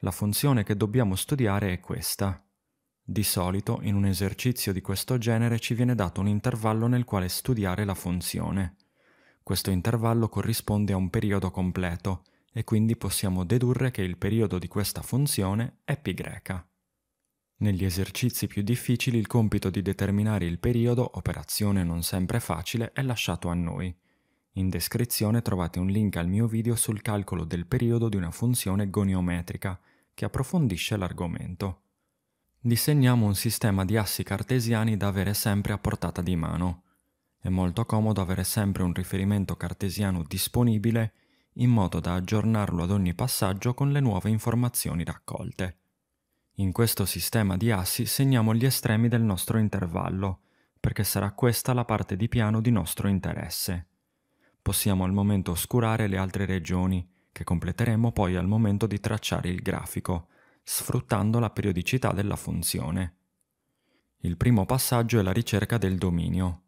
La funzione che dobbiamo studiare è questa. Di solito in un esercizio di questo genere ci viene dato un intervallo nel quale studiare la funzione. Questo intervallo corrisponde a un periodo completo e quindi possiamo dedurre che il periodo di questa funzione è π greca. Negli esercizi più difficili il compito di determinare il periodo, operazione non sempre facile, è lasciato a noi. In descrizione trovate un link al mio video sul calcolo del periodo di una funzione goniometrica, che approfondisce l'argomento. Disegniamo un sistema di assi cartesiani da avere sempre a portata di mano. È molto comodo avere sempre un riferimento cartesiano disponibile in modo da aggiornarlo ad ogni passaggio con le nuove informazioni raccolte. In questo sistema di assi segniamo gli estremi del nostro intervallo, perché sarà questa la parte di piano di nostro interesse possiamo al momento oscurare le altre regioni, che completeremo poi al momento di tracciare il grafico, sfruttando la periodicità della funzione. Il primo passaggio è la ricerca del dominio.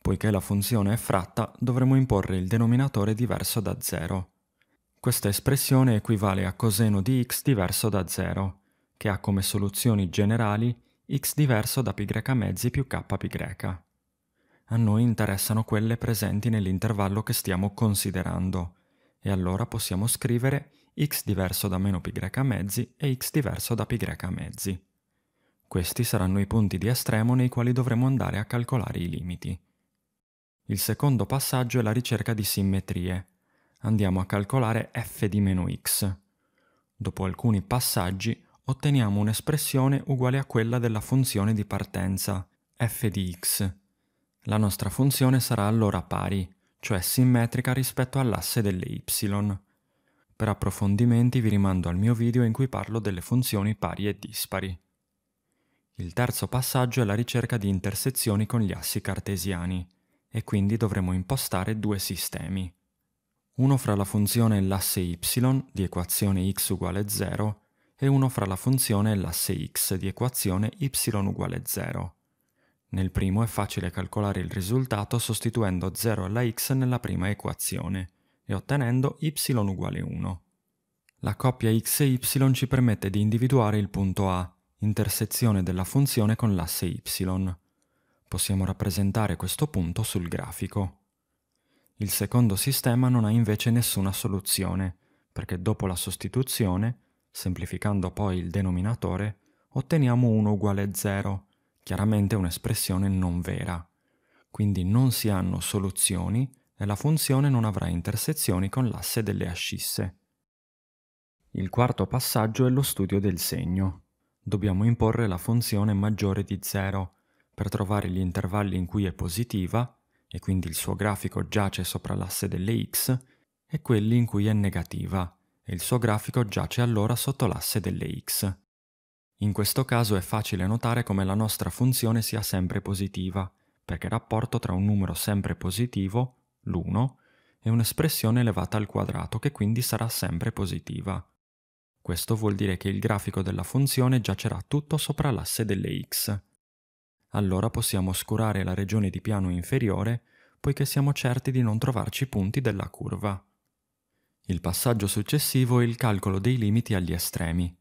Poiché la funzione è fratta, dovremo imporre il denominatore diverso da 0. Questa espressione equivale a coseno di x diverso da 0, che ha come soluzioni generali x diverso da π mezzi più kπ a noi interessano quelle presenti nell'intervallo che stiamo considerando, e allora possiamo scrivere x diverso da meno pi π mezzi e x diverso da pi π mezzi. Questi saranno i punti di estremo nei quali dovremo andare a calcolare i limiti. Il secondo passaggio è la ricerca di simmetrie. Andiamo a calcolare f di meno x. Dopo alcuni passaggi otteniamo un'espressione uguale a quella della funzione di partenza, f di x, la nostra funzione sarà allora pari, cioè simmetrica rispetto all'asse delle y. Per approfondimenti vi rimando al mio video in cui parlo delle funzioni pari e dispari. Il terzo passaggio è la ricerca di intersezioni con gli assi cartesiani, e quindi dovremo impostare due sistemi. Uno fra la funzione e l'asse y di equazione x uguale 0 e uno fra la funzione e l'asse x di equazione y uguale 0. Nel primo è facile calcolare il risultato sostituendo 0 alla x nella prima equazione e ottenendo y uguale 1. La coppia x e y ci permette di individuare il punto A, intersezione della funzione con l'asse y. Possiamo rappresentare questo punto sul grafico. Il secondo sistema non ha invece nessuna soluzione, perché dopo la sostituzione, semplificando poi il denominatore, otteniamo 1 uguale 0, chiaramente un'espressione non vera, quindi non si hanno soluzioni e la funzione non avrà intersezioni con l'asse delle ascisse. Il quarto passaggio è lo studio del segno. Dobbiamo imporre la funzione maggiore di 0 per trovare gli intervalli in cui è positiva, e quindi il suo grafico giace sopra l'asse delle x, e quelli in cui è negativa, e il suo grafico giace allora sotto l'asse delle x. In questo caso è facile notare come la nostra funzione sia sempre positiva, perché il rapporto tra un numero sempre positivo, l'1, è un'espressione elevata al quadrato che quindi sarà sempre positiva. Questo vuol dire che il grafico della funzione giacerà tutto sopra l'asse delle x. Allora possiamo oscurare la regione di piano inferiore poiché siamo certi di non trovarci punti della curva. Il passaggio successivo è il calcolo dei limiti agli estremi,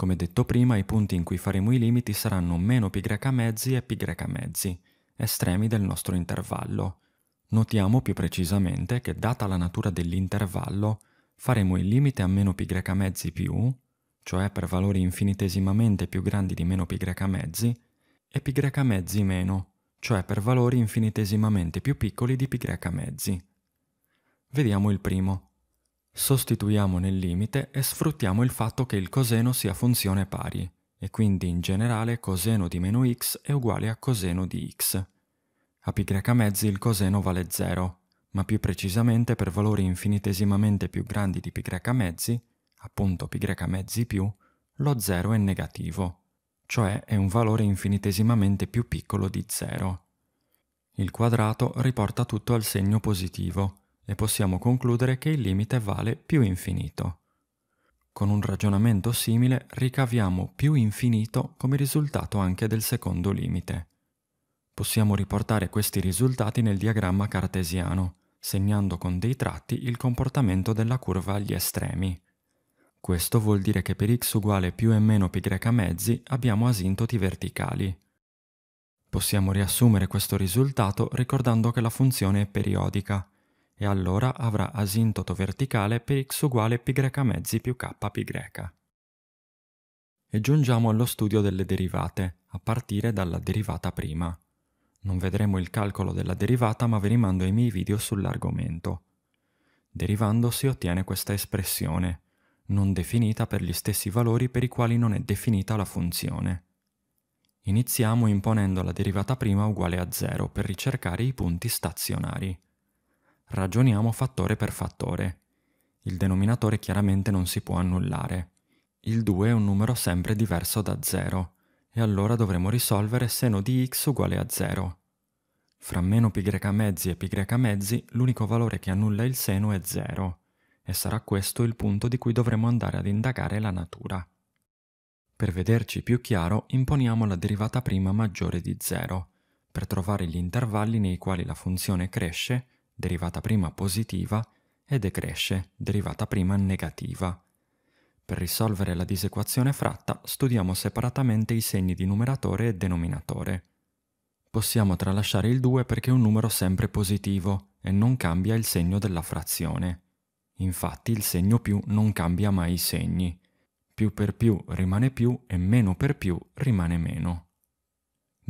come detto prima, i punti in cui faremo i limiti saranno meno π mezzi e π mezzi, estremi del nostro intervallo. Notiamo più precisamente che, data la natura dell'intervallo, faremo il limite a meno π mezzi più, cioè per valori infinitesimamente più grandi di meno π mezzi, e π mezzi meno, cioè per valori infinitesimamente più piccoli di π mezzi. Vediamo il primo. Sostituiamo nel limite e sfruttiamo il fatto che il coseno sia funzione pari, e quindi in generale coseno di meno x è uguale a coseno di x. A π mezzi il coseno vale 0, ma più precisamente per valori infinitesimamente più grandi di π mezzi, appunto π mezzi più, lo 0 è negativo, cioè è un valore infinitesimamente più piccolo di 0. Il quadrato riporta tutto al segno positivo, e possiamo concludere che il limite vale più infinito. Con un ragionamento simile ricaviamo più infinito come risultato anche del secondo limite. Possiamo riportare questi risultati nel diagramma cartesiano, segnando con dei tratti il comportamento della curva agli estremi. Questo vuol dire che per x uguale più e meno π mezzi abbiamo asintoti verticali. Possiamo riassumere questo risultato ricordando che la funzione è periodica, e allora avrà asintoto verticale per x uguale π mezzi più k E giungiamo allo studio delle derivate, a partire dalla derivata prima. Non vedremo il calcolo della derivata ma vi rimando ai miei video sull'argomento. Derivando si ottiene questa espressione, non definita per gli stessi valori per i quali non è definita la funzione. Iniziamo imponendo la derivata prima uguale a 0 per ricercare i punti stazionari. Ragioniamo fattore per fattore. Il denominatore chiaramente non si può annullare. Il 2 è un numero sempre diverso da 0, e allora dovremo risolvere seno di x uguale a 0. Fra meno π mezzi e π mezzi, l'unico valore che annulla il seno è 0, e sarà questo il punto di cui dovremo andare ad indagare la natura. Per vederci più chiaro, imponiamo la derivata prima maggiore di 0, per trovare gli intervalli nei quali la funzione cresce derivata prima positiva, e decresce, derivata prima negativa. Per risolvere la disequazione fratta studiamo separatamente i segni di numeratore e denominatore. Possiamo tralasciare il 2 perché è un numero sempre positivo e non cambia il segno della frazione. Infatti il segno più non cambia mai i segni. Più per più rimane più e meno per più rimane meno.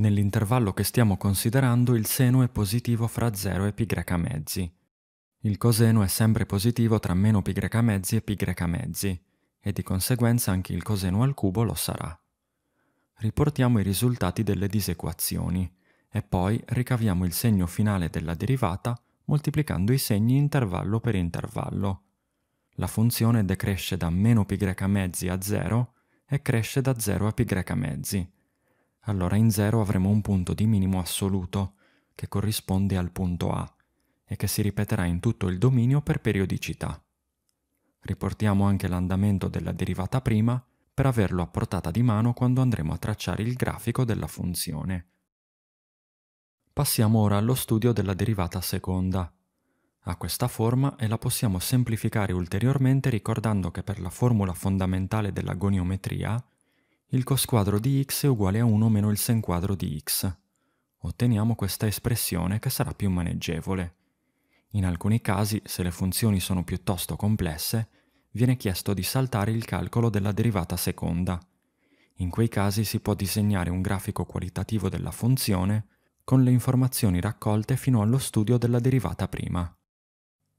Nell'intervallo che stiamo considerando il seno è positivo fra 0 e π mezzi. Il coseno è sempre positivo tra meno π mezzi e π mezzi, e di conseguenza anche il coseno al cubo lo sarà. Riportiamo i risultati delle disequazioni, e poi ricaviamo il segno finale della derivata moltiplicando i segni intervallo per intervallo. La funzione decresce da meno π mezzi a 0 e cresce da 0 a π mezzi, allora in 0 avremo un punto di minimo assoluto che corrisponde al punto A e che si ripeterà in tutto il dominio per periodicità. Riportiamo anche l'andamento della derivata prima per averlo a portata di mano quando andremo a tracciare il grafico della funzione. Passiamo ora allo studio della derivata seconda. Ha questa forma e la possiamo semplificare ulteriormente ricordando che per la formula fondamentale della goniometria il cosquadro di x è uguale a 1 meno il sen quadro di x. Otteniamo questa espressione che sarà più maneggevole. In alcuni casi, se le funzioni sono piuttosto complesse, viene chiesto di saltare il calcolo della derivata seconda. In quei casi si può disegnare un grafico qualitativo della funzione con le informazioni raccolte fino allo studio della derivata prima.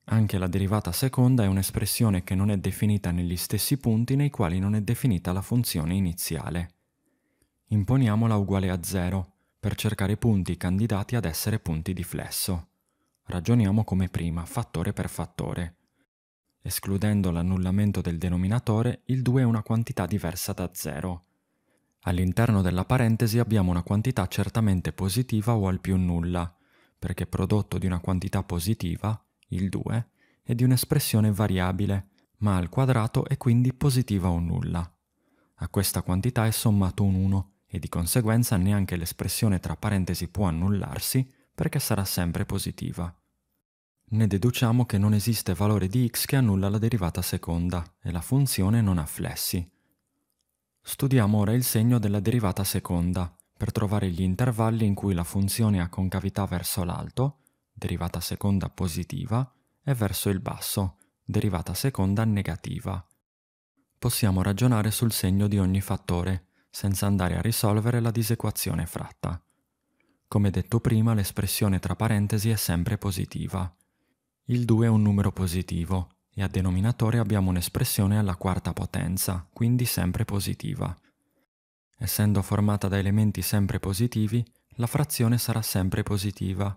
Anche la derivata seconda è un'espressione che non è definita negli stessi punti nei quali non è definita la funzione iniziale. Imponiamola uguale a 0 per cercare punti candidati ad essere punti di flesso. Ragioniamo come prima, fattore per fattore. Escludendo l'annullamento del denominatore, il 2 è una quantità diversa da 0. All'interno della parentesi abbiamo una quantità certamente positiva o al più nulla, perché prodotto di una quantità positiva il 2, è di un'espressione variabile, ma al quadrato è quindi positiva o nulla. A questa quantità è sommato un 1 e di conseguenza neanche l'espressione tra parentesi può annullarsi perché sarà sempre positiva. Ne deduciamo che non esiste valore di x che annulla la derivata seconda e la funzione non ha flessi. Studiamo ora il segno della derivata seconda per trovare gli intervalli in cui la funzione ha concavità verso l'alto derivata seconda positiva, e verso il basso, derivata seconda negativa. Possiamo ragionare sul segno di ogni fattore, senza andare a risolvere la disequazione fratta. Come detto prima, l'espressione tra parentesi è sempre positiva. Il 2 è un numero positivo e a denominatore abbiamo un'espressione alla quarta potenza, quindi sempre positiva. Essendo formata da elementi sempre positivi, la frazione sarà sempre positiva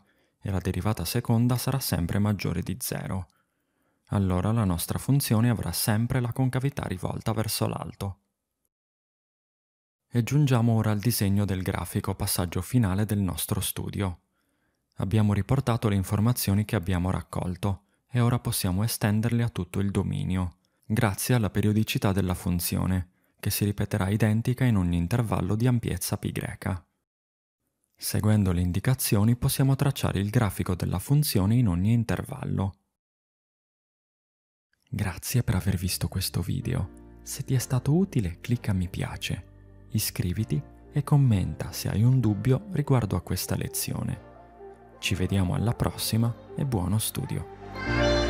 e la derivata seconda sarà sempre maggiore di 0. Allora la nostra funzione avrà sempre la concavità rivolta verso l'alto. E giungiamo ora al disegno del grafico, passaggio finale del nostro studio. Abbiamo riportato le informazioni che abbiamo raccolto e ora possiamo estenderle a tutto il dominio, grazie alla periodicità della funzione, che si ripeterà identica in ogni intervallo di ampiezza π. Seguendo le indicazioni possiamo tracciare il grafico della funzione in ogni intervallo. Grazie per aver visto questo video. Se ti è stato utile clicca mi piace, iscriviti e commenta se hai un dubbio riguardo a questa lezione. Ci vediamo alla prossima e buono studio!